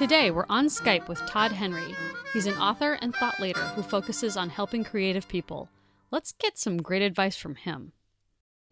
Today, we're on Skype with Todd Henry. He's an author and thought leader who focuses on helping creative people. Let's get some great advice from him.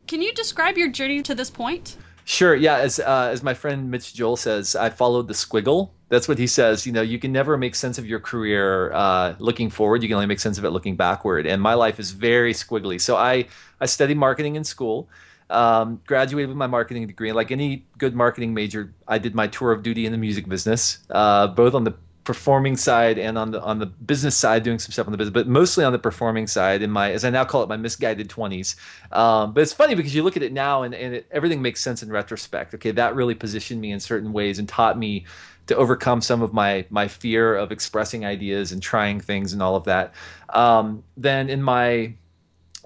Can you describe your journey to this point? Sure. Yeah. As uh, as my friend Mitch Joel says, I followed the squiggle. That's what he says. You know, you can never make sense of your career uh, looking forward. You can only make sense of it looking backward. And my life is very squiggly. So I I studied marketing in school, um, graduated with my marketing degree. Like any good marketing major, I did my tour of duty in the music business, uh, both on the performing side and on the on the business side, doing some stuff on the business, but mostly on the performing side. In my, as I now call it, my misguided twenties. Um, but it's funny because you look at it now and, and it, everything makes sense in retrospect. Okay, that really positioned me in certain ways and taught me to overcome some of my my fear of expressing ideas and trying things and all of that. Um, then in my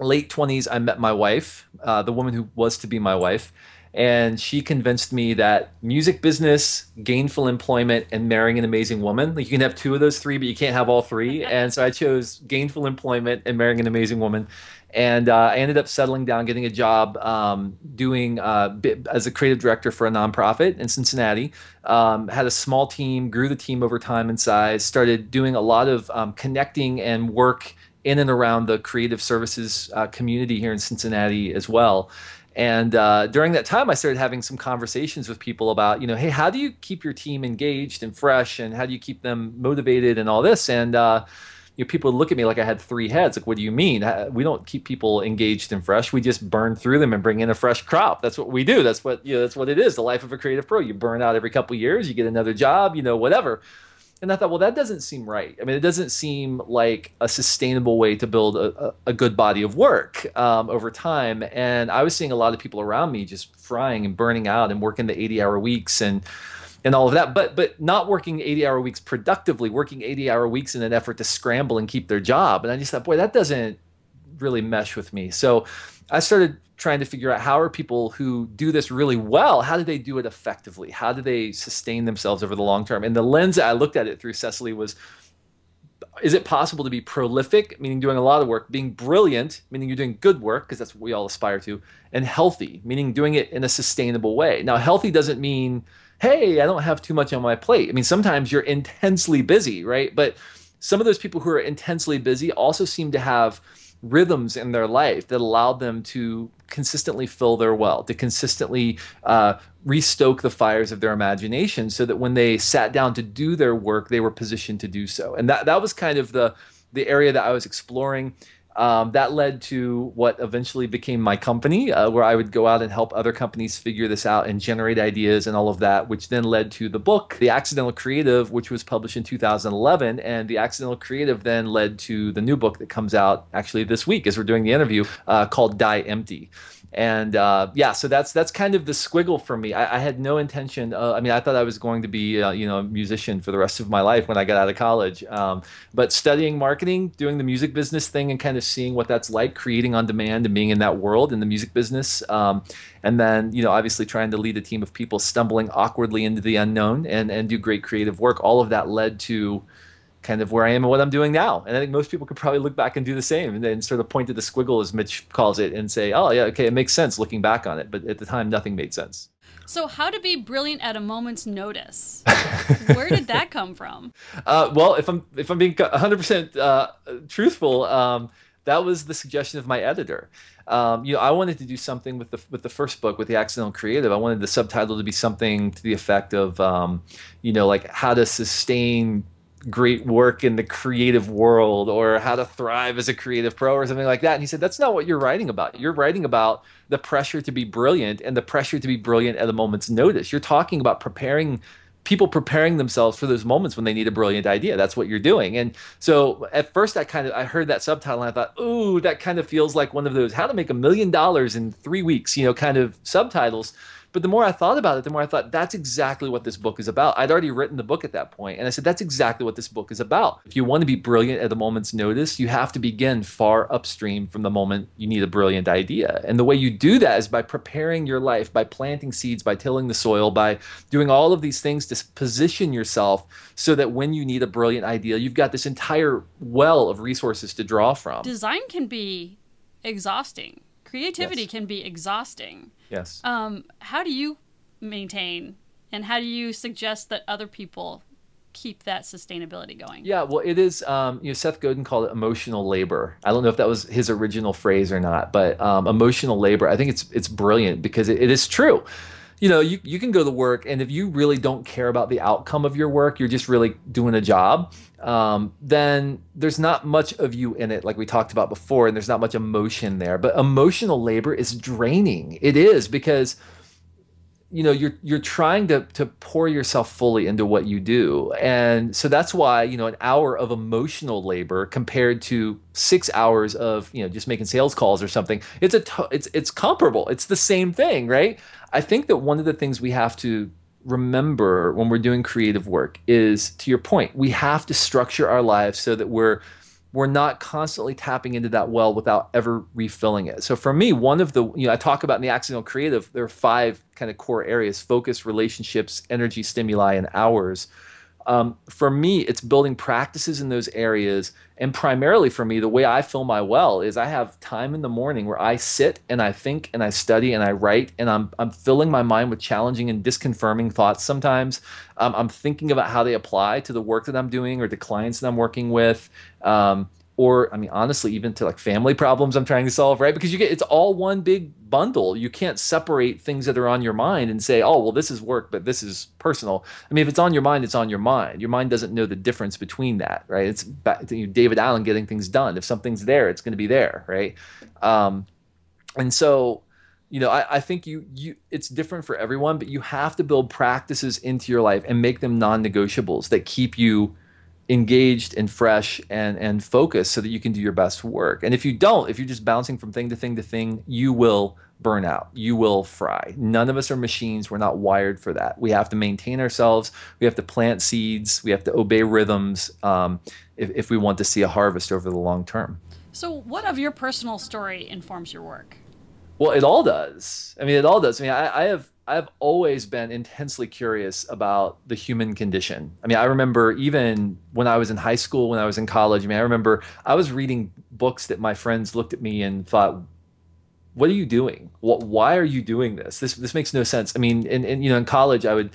late 20s, I met my wife, uh, the woman who was to be my wife, and she convinced me that music business, gainful employment, and marrying an amazing woman. Like you can have two of those three, but you can't have all three. and so I chose gainful employment and marrying an amazing woman. And uh, I ended up settling down, getting a job um, doing uh, as a creative director for a nonprofit in Cincinnati. Um, had a small team, grew the team over time in size, started doing a lot of um, connecting and work in and around the creative services uh, community here in Cincinnati as well. And uh, during that time, I started having some conversations with people about, you know, hey, how do you keep your team engaged and fresh, and how do you keep them motivated and all this? And uh, you know, people look at me like I had three heads. Like, what do you mean? We don't keep people engaged and fresh. We just burn through them and bring in a fresh crop. That's what we do. That's what you know. That's what it is. The life of a creative pro. You burn out every couple years. You get another job. You know, whatever. And I thought, well, that doesn't seem right. I mean, it doesn't seem like a sustainable way to build a, a, good body of work um, over time. And I was seeing a lot of people around me just frying and burning out and working the 80 hour weeks and and all of that but but not working 80 hour weeks productively working 80 hour weeks in an effort to scramble and keep their job and i just thought boy that doesn't really mesh with me so i started trying to figure out how are people who do this really well, how do they do it effectively? How do they sustain themselves over the long term? And the lens I looked at it through, Cecily, was is it possible to be prolific, meaning doing a lot of work, being brilliant, meaning you're doing good work, because that's what we all aspire to, and healthy, meaning doing it in a sustainable way. Now, healthy doesn't mean, hey, I don't have too much on my plate. I mean, sometimes you're intensely busy, right? But some of those people who are intensely busy also seem to have rhythms in their life that allowed them to consistently fill their well, to consistently uh, restoke the fires of their imagination so that when they sat down to do their work, they were positioned to do so. And that, that was kind of the, the area that I was exploring. Um, that led to what eventually became my company, uh, where I would go out and help other companies figure this out and generate ideas and all of that, which then led to the book, The Accidental Creative, which was published in 2011. And The Accidental Creative then led to the new book that comes out actually this week as we're doing the interview uh, called Die Empty and uh, yeah, so that's that's kind of the squiggle for me. I, I had no intention. Uh, I mean, I thought I was going to be uh, you know a musician for the rest of my life when I got out of college. Um, but studying marketing, doing the music business thing, and kind of seeing what that's like, creating on demand and being in that world in the music business, um, and then you know obviously trying to lead a team of people, stumbling awkwardly into the unknown and and do great creative work. All of that led to kind of where I am and what I'm doing now. And I think most people could probably look back and do the same and then sort of point to the squiggle, as Mitch calls it, and say, oh, yeah, okay, it makes sense looking back on it. But at the time, nothing made sense. So, how to be brilliant at a moment's notice? Where did that come from? Uh, well, if I'm if I'm being 100% uh, truthful, um, that was the suggestion of my editor. Um, you know, I wanted to do something with the with the first book, with the accidental creative. I wanted the subtitle to be something to the effect of, um, you know, like how to sustain great work in the creative world or how to thrive as a creative pro or something like that. And he said, That's not what you're writing about. You're writing about the pressure to be brilliant and the pressure to be brilliant at a moment's notice. You're talking about preparing people preparing themselves for those moments when they need a brilliant idea. That's what you're doing. And so at first I kind of I heard that subtitle and I thought, ooh, that kind of feels like one of those how to make a million dollars in three weeks, you know, kind of subtitles. But the more I thought about it, the more I thought that's exactly what this book is about. I'd already written the book at that point, and I said that's exactly what this book is about. If you want to be brilliant at the moment's notice, you have to begin far upstream from the moment you need a brilliant idea. And the way you do that is by preparing your life, by planting seeds, by tilling the soil, by doing all of these things to position yourself so that when you need a brilliant idea, you've got this entire well of resources to draw from. Design can be exhausting creativity yes. can be exhausting. Yes. Um, how do you maintain and how do you suggest that other people keep that sustainability going? Yeah, well, it is. Um, you know, Seth Godin called it emotional labor. I don't know if that was his original phrase or not, but um, emotional labor. I think it's it's brilliant because it, it is true you know, you, you can go to work, and if you really don't care about the outcome of your work, you're just really doing a job, um, then there's not much of you in it, like we talked about before, and there's not much emotion there. But emotional labor is draining. It is because – you know you're you're trying to to pour yourself fully into what you do and so that's why you know an hour of emotional labor compared to 6 hours of you know just making sales calls or something it's a t- it's it's comparable it's the same thing right i think that one of the things we have to remember when we're doing creative work is to your point we have to structure our lives so that we're we're not constantly tapping into that well without ever refilling it. So for me, one of the you know I talk about in the accidental creative, there are five kind of core areas: focus, relationships, energy stimuli, and hours. Um, for me, it's building practices in those areas. And primarily for me, the way I fill my well is I have time in the morning where I sit and I think and I study and I write and I'm, I'm filling my mind with challenging and disconfirming thoughts. Sometimes um, I'm thinking about how they apply to the work that I'm doing or the clients that I'm working with. Um, or I mean, honestly, even to like family problems I'm trying to solve, right? Because you get it's all one big bundle. You can't separate things that are on your mind and say, oh, well, this is work, but this is personal. I mean, if it's on your mind, it's on your mind. Your mind doesn't know the difference between that, right? It's David Allen getting things done. If something's there, it's going to be there, right? Um, and so, you know, I, I think you you it's different for everyone, but you have to build practices into your life and make them non-negotiables that keep you engaged and fresh and and focused so that you can do your best work. And if you don't, if you're just bouncing from thing to thing to thing, you will burn out. You will fry. None of us are machines. We're not wired for that. We have to maintain ourselves. We have to plant seeds. We have to obey rhythms um, if, if we want to see a harvest over the long term. So, what of your personal story informs your work? Well, it all does. I mean, it all does. I mean, I, I have I've always been intensely curious about the human condition. I mean, I remember even when I was in high school, when I was in college, I mean, I remember I was reading books that my friends looked at me and thought, what are you doing? What, why are you doing this? This, this makes no sense. I mean, and, and, you know, in college, I would,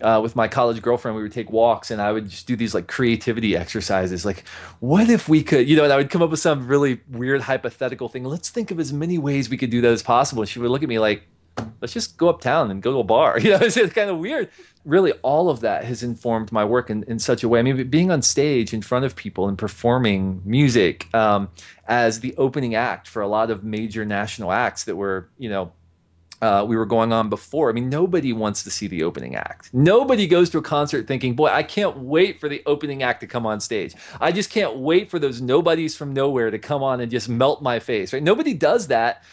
uh, with my college girlfriend, we would take walks and I would just do these like creativity exercises. Like, what if we could, you know, and I would come up with some really weird hypothetical thing. Let's think of as many ways we could do that as possible. And she would look at me like, let's just go uptown and go to a bar. You know, it's, it's kind of weird. Really, all of that has informed my work in, in such a way. I mean, being on stage in front of people and performing music um, as the opening act for a lot of major national acts that were, you know, uh, we were going on before. I mean, nobody wants to see the opening act. Nobody goes to a concert thinking, boy, I can't wait for the opening act to come on stage. I just can't wait for those nobodies from nowhere to come on and just melt my face, right? Nobody does that.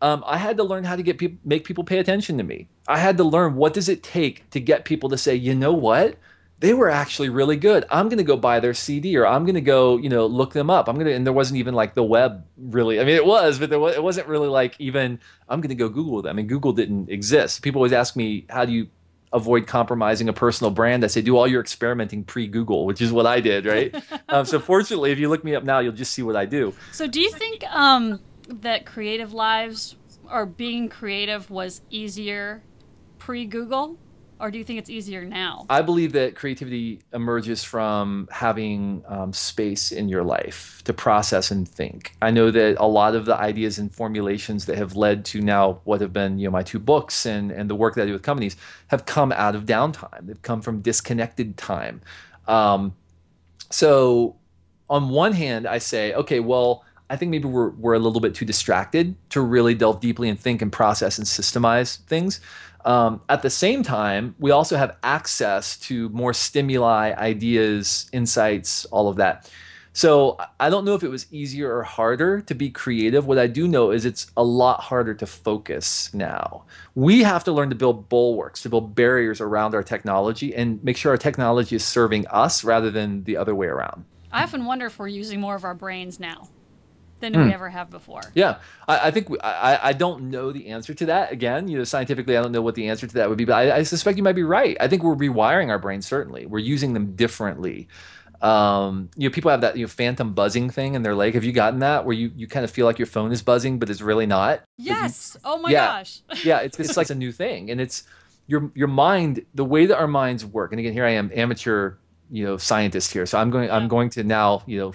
Um, I had to learn how to get people, make people pay attention to me. I had to learn what does it take to get people to say, you know what? they were actually really good. I'm going to go buy their CD or I'm going to go, you know, look them up. I'm going to, and there wasn't even like the web really. I mean, it was, but there was, it wasn't really like even, I'm going to go Google them. And Google didn't exist. People always ask me, how do you avoid compromising a personal brand? I say, do all your experimenting pre Google, which is what I did, right? um, so fortunately, if you look me up now, you'll just see what I do. So do you think um, that creative lives or being creative was easier pre Google? or do you think it's easier now? I believe that creativity emerges from having um, space in your life to process and think. I know that a lot of the ideas and formulations that have led to now what have been you know my two books and and the work that I do with companies have come out of downtime. They've come from disconnected time. Um, so on one hand, I say, okay, well. I think maybe we're, we're a little bit too distracted to really delve deeply and think and process and systemize things. Um, at the same time, we also have access to more stimuli, ideas, insights, all of that. So I don't know if it was easier or harder to be creative. What I do know is it's a lot harder to focus now. We have to learn to build bulwarks, to build barriers around our technology and make sure our technology is serving us rather than the other way around. I often wonder if we're using more of our brains now than mm. we hmm. ever have before. Yeah, I, I think we, I, I don't know the answer to that. Again, you know, scientifically, I don't know what the answer to that would be, but I, I suspect you might be right. I think we're rewiring our brains. Certainly, we're using them differently. Um, you know, people have that you know, phantom buzzing thing in their leg. Have you gotten that where you, you kind of feel like your phone is buzzing, but it's really not? Yes. You, oh my yeah, gosh. yeah, it's it's like a new thing, and it's your your mind, the way that our minds work. And again, here I am, amateur you know scientist here so i'm going i'm going to now you know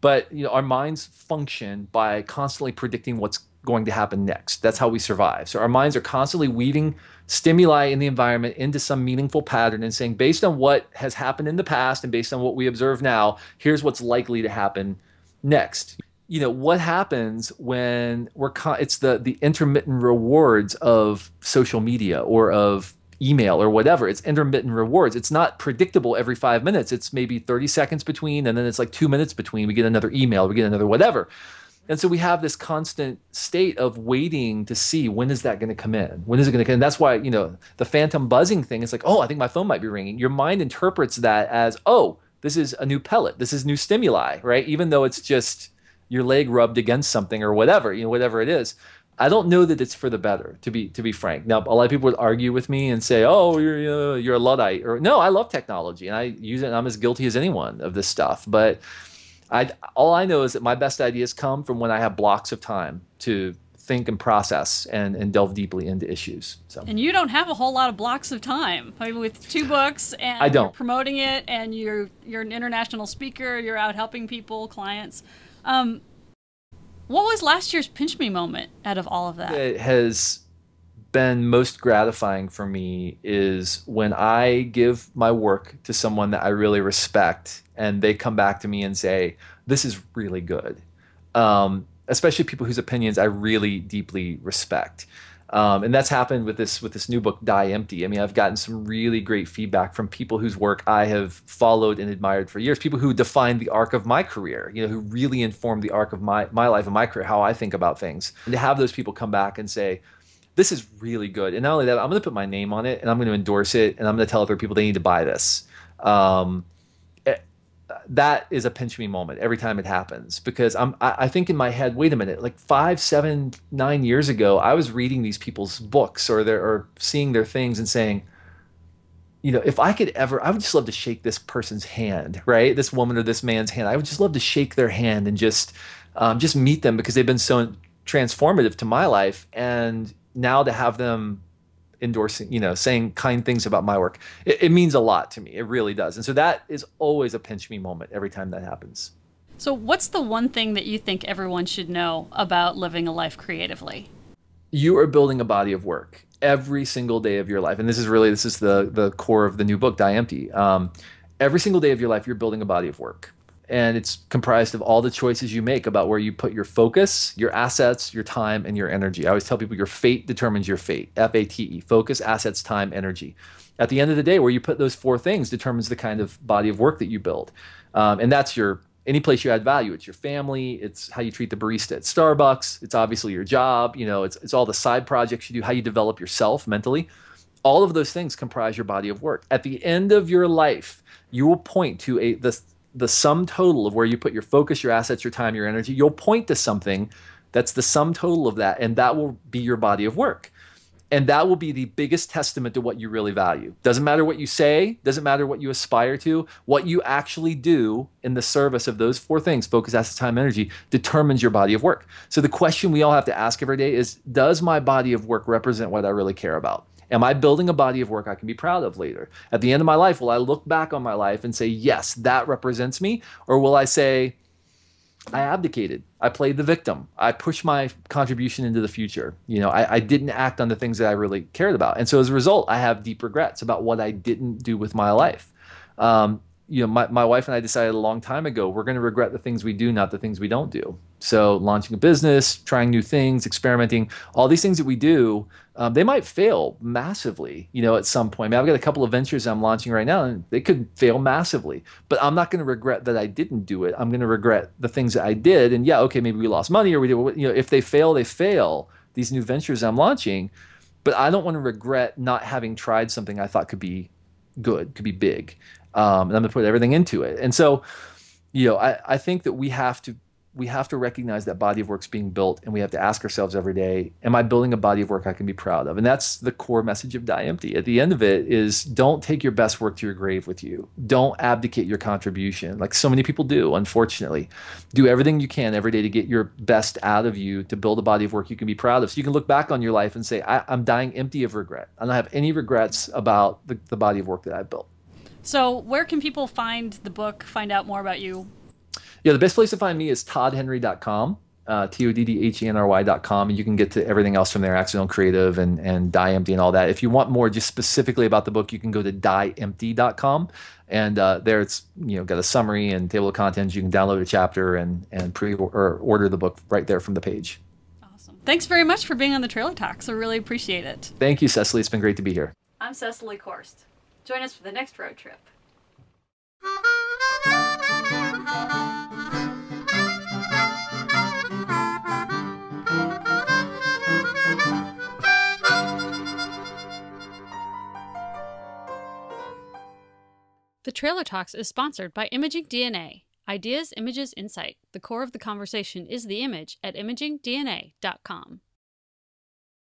but you know, our minds function by constantly predicting what's going to happen next. That's how we survive. So our minds are constantly weaving stimuli in the environment into some meaningful pattern and saying, based on what has happened in the past and based on what we observe now, here's what's likely to happen next. You know what happens when we're con- it's the the intermittent rewards of social media or of email or whatever. It's intermittent rewards. It's not predictable every five minutes. It's maybe 30 seconds between, and then it's like two minutes between. We get another email, we get another whatever. And so we have this constant state of waiting to see when is that going to come in? When is it going to come in? That's why, you know, the phantom buzzing thing is like, oh, I think my phone might be ringing. Your mind interprets that as, oh, this is a new pellet. This is new stimuli, right? Even though it's just your leg rubbed against something or whatever, you know, whatever it is. I don't know that it's for the better, to be to be frank. Now, a lot of people would argue with me and say, "Oh, you're uh, you're a luddite," or "No, I love technology and I use it. and I'm as guilty as anyone of this stuff." But I all I know is that my best ideas come from when I have blocks of time to think and process and, and delve deeply into issues. So. And you don't have a whole lot of blocks of time. I mean, with two books and I don't. promoting it, and you're you're an international speaker. You're out helping people, clients. Um, what was last year's pinch me moment out of all of that? It has been most gratifying for me is when I give my work to someone that I really respect and they come back to me and say, This is really good. Um, especially people whose opinions I really deeply respect. Um, and that's happened with this with this new book, Die Empty. I mean, I've gotten some really great feedback from people whose work I have followed and admired for years, people who defined the arc of my career, you know, who really informed the arc of my my life and my career, how I think about things. And to have those people come back and say, this is really good. And not only that, I'm going to put my name on it and I'm going to endorse it and I'm going to tell other people they need to buy this. Um, that is a pinch me moment every time it happens because I'm I, think in my head, wait a minute, like five, seven, nine years ago, I was reading these people's books or their or seeing their things and saying, you know, if I could ever, I would just love to shake this person's hand, right? This woman or this man's hand. I would just love to shake their hand and just um, just meet them because they've been so transformative to my life. And now to have them endorsing, you know, saying kind things about my work. It, it means a lot to me. It really does. And so that is always a pinch me moment every time that happens. So, what's the one thing that you think everyone should know about living a life creatively? You are building a body of work every single day of your life, and this is really this is the the core of the new book, Die Empty. Um, every single day of your life, you're building a body of work and it's comprised of all the choices you make about where you put your focus, your assets, your time, and your energy. I always tell people your fate determines your fate. F A T E. Focus, assets, time, energy. At the end of the day, where you put those four things determines the kind of body of work that you build, um, and that's your any place you add value. It's your family. It's how you treat the barista at Starbucks. It's obviously your job. You know, it's it's all the side projects you do. How you develop yourself mentally. All of those things comprise your body of work. At the end of your life, you will point to a the the sum total of where you put your focus, your assets, your time, your energy. You'll point to something that's the sum total of that, and that will be your body of work. And that will be the biggest testament to what you really value. Doesn't matter what you say, doesn't matter what you aspire to, what you actually do in the service of those four things focus, assets, time, energy determines your body of work. So the question we all have to ask every day is Does my body of work represent what I really care about? Am I building a body of work I can be proud of later? At the end of my life, will I look back on my life and say, yes, that represents me? Or will I say, I abdicated. I played the victim. I pushed my contribution into the future. You know, I, I, didn't act on the things that I really cared about. And so as a result, I have deep regrets about what I didn't do with my life. Um, you know, my, my wife and I decided a long time ago we're going to regret the things we do, not the things we don't do. So, launching a business, trying new things, experimenting, all these things that we do, um, they might fail massively, you know, at some point. I mean, I've got a couple of ventures I'm launching right now, and they could fail massively, but I'm not going to regret that I didn't do it. I'm going to regret the things that I did. And yeah, okay, maybe we lost money or we did, you know, if they fail, they fail. These new ventures I'm launching, but I don't want to regret not having tried something I thought could be good, could be big. Um, and I'm going to put everything into it. And so, you know, I, I think that we have to we have to recognize that body of work's being built and we have to ask ourselves every day am i building a body of work i can be proud of and that's the core message of die empty at the end of it is don't take your best work to your grave with you don't abdicate your contribution like so many people do unfortunately do everything you can every day to get your best out of you to build a body of work you can be proud of so you can look back on your life and say I, am dying empty of regret i don't have any regrets about the, the body of work that i built so where can people find the book find out more about you yeah, the best place to find me is toddhenry.com, uh, T O D D H E N R Y.com. And you can get to everything else from there Accidental Creative and, and Die Empty and all that. If you want more just specifically about the book, you can go to dieempty.com. And uh, there it's you know got a summary and table of contents. You can download a chapter and, and pre or order the book right there from the page. Awesome. Thanks very much for being on the Trailer Talks. I really appreciate it. Thank you, Cecily. It's been great to be here. I'm Cecily Korst. Join us for the next road trip. The Trailer Talks is sponsored by Imaging DNA. Ideas, images, insight. The core of the conversation is the image at imagingdna.com.